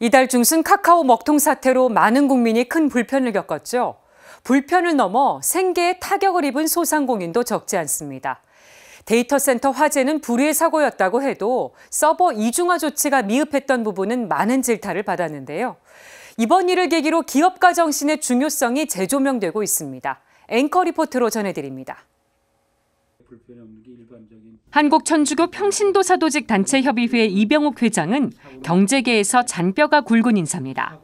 이달 중순 카카오 먹통 사태로 많은 국민이 큰 불편을 겪었죠. 불편을 넘어 생계에 타격을 입은 소상공인도 적지 않습니다. 데이터 센터 화재는 불의의 사고였다고 해도 서버 이중화 조치가 미흡했던 부분은 많은 질타를 받았는데요. 이번 일을 계기로 기업가 정신의 중요성이 재조명되고 있습니다. 앵커 리포트로 전해드립니다. 한국 천주교 평신도사도직 단체협의회 이병욱 회장은 경제계에서 잔뼈가 굵은 인사입니다.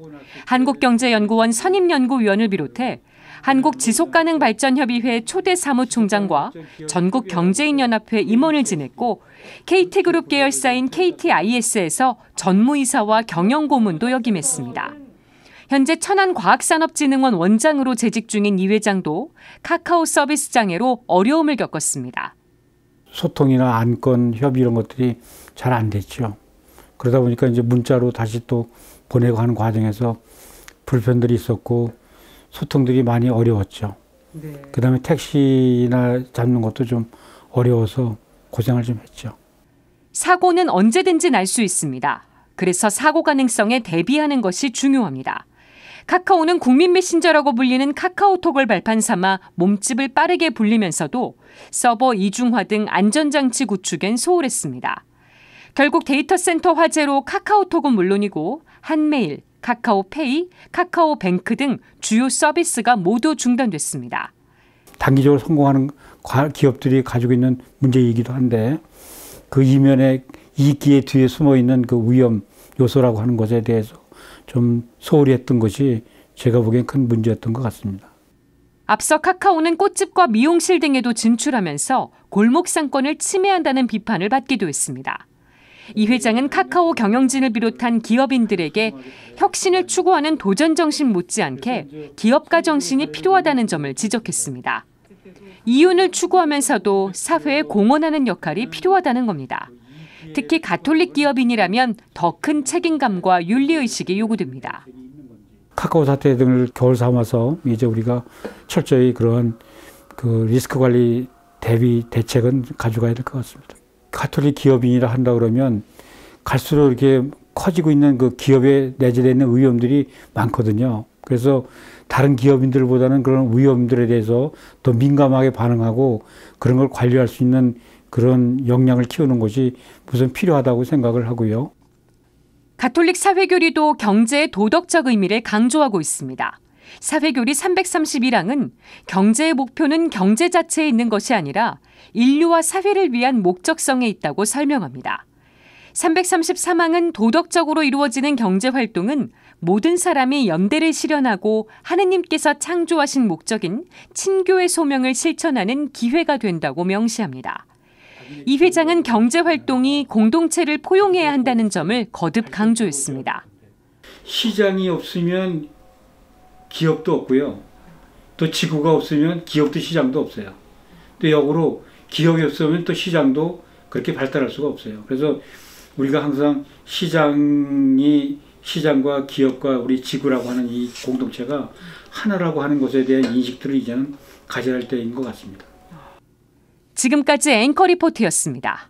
한국경제연구원 선임연구위원을 비롯해 한국지속가능발전협의회 초대 사무총장과 전국경제인연합회 임원을 지냈고 KT그룹 계열사인 KTIS에서 전무이사와 경영고문도 역임했습니다. 현재 천안과학산업진흥원 원장으로 재직 중인 이 회장도 카카오 서비스 장애로 어려움을 겪었습니다. 소통이나 안건, 협의 이런 것들이 잘 안 됐죠. 그러다 보니까 이제 문자로 다시 또 보내고 하는 과정에서 불편들이 있었고 소통들이 많이 어려웠죠. 네. 그다음에 택시나 잡는 것도 좀 어려워서 고생을 좀 했죠. 사고는 언제든지 날 수 있습니다. 그래서 사고 가능성에 대비하는 것이 중요합니다. 카카오는 국민 메신저라고 불리는 카카오톡을 발판 삼아 몸집을 빠르게 불리면서도 서버 이중화 등 안전장치 구축엔 소홀했습니다. 결국 데이터 센터 화재로 카카오톡은 물론이고 한메일, 카카오페이, 카카오뱅크 등 주요 서비스가 모두 중단됐습니다. 단기적으로 성공하는 기업들이 가지고 있는 문제이기도 한데 그 이면에 이기에 뒤에 숨어 있는 그 위험 요소라고 하는 것에 대해서 좀 소홀히 했던 것이 제가 보기엔 큰 문제였던 것 같습니다. 앞서 카카오는 꽃집과 미용실 등에도 진출하면서 골목 상권을 침해한다는 비판을 받기도 했습니다. 이 회장은 카카오 경영진을 비롯한 기업인들에게 혁신을 추구하는 도전 정신 못지않게 기업가 정신이 필요하다는 점을 지적했습니다. 이윤을 추구하면서도 사회에 공헌하는 역할이 필요하다는 겁니다. 특히 가톨릭 기업인이라면 더 큰 책임감과 윤리의식이 요구됩니다. 카카오 사태 등을 겨울 삼아서 이제 우리가 철저히 그런 그 리스크 관리 대비 대책은 가져가야 될 것 같습니다. 가톨릭 기업인이라 한다 그러면 갈수록 이렇게 커지고 있는 그 기업에 내재되는 위험들이 많거든요. 그래서 다른 기업인들보다는 그런 위험들에 대해서 더 민감하게 반응하고 그런 걸 관리할 수 있는 그런 역량을 키우는 것이 우선 필요하다고 생각을 하고요. 가톨릭 사회교리도 경제의 도덕적 의미를 강조하고 있습니다. 사회교리 331항은 경제의 목표는 경제 자체에 있는 것이 아니라 인류와 사회를 위한 목적성에 있다고 설명합니다. 333항은 도덕적으로 이루어지는 경제 활동은 모든 사람이 연대를 실현하고 하느님께서 창조하신 목적인 친교의 소명을 실천하는 기회가 된다고 명시합니다. 이 회장은 경제 활동이 공동체를 포용해야 한다는 점을 거듭 강조했습니다. 시장이 없으면 기업도 없고요. 또 지구가 없으면 기업도 시장도 없어요. 또 역으로 기업이 없으면 또 시장도 그렇게 발달할 수가 없어요. 그래서 우리가 항상 시장이 시장과 기업과 우리 지구라고 하는 이 공동체가 하나라고 하는 것에 대한 인식들을 이제는 가져야 할 때인 것 같습니다. 지금까지 앵커 리포트였습니다.